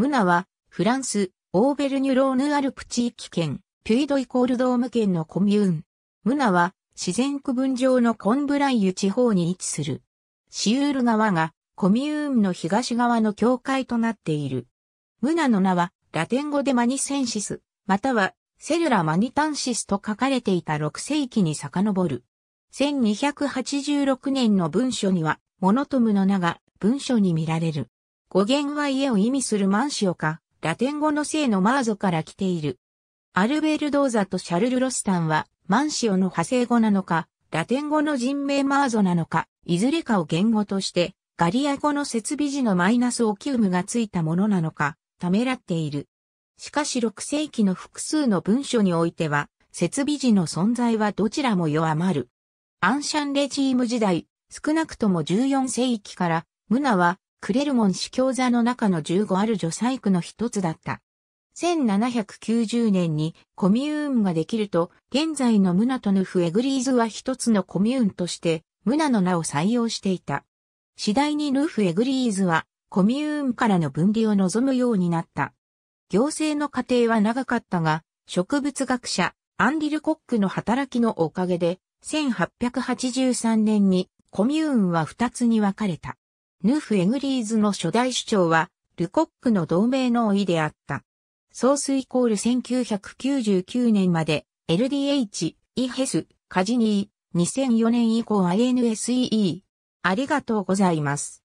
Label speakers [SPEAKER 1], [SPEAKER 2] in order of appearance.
[SPEAKER 1] ムナは、フランス、オーベルニュローヌアルプ地域圏、ピュイドイコールドーム圏のコミューン。ムナは、自然区分上のコンブライユ地方に位置する。シュール川が、コミューンの東側の境界となっている。ムナの名は、ラテン語でマニセンシス、または、セルラ・マニタンシスと書かれていた6世紀に遡る。1286年の文書には、モノトムの名が文書に見られる。語源は家を意味するマンシオか、ラテン語の姓のマーゾから来ている。アルベルドーザとシャルル・ロスタンは、マンシオの派生語なのか、ラテン語の人名マーゾなのか、いずれかを言語として、ガリア語の設備時のマイナスオキウムがついたものなのか、ためらっている。しかし6世紀の複数の文書においては、設備時の存在はどちらも弱まる。アンシャンレジーム時代、少なくとも14世紀から、ムナはクレルモン司教座の中の15ある女細工の一つだった。1790年にコミューンができると、現在のムナとヌフエグリーズは一つのコミューンとして、ムナの名を採用していた。次第にヌフエグリーズは、コミューンからの分離を望むようになった。行政の過程は長かったが、植物学者、アンリル・コックの働きのおかげで、1883年にコミューンは二つに分かれた。ヌーフ・エグリーズの初代首長は、ルコックの同盟の意であった。ソースイコール1999年まで、LDH、イヘス、カジニー、2004年以降 INSEE。ありがとうございます。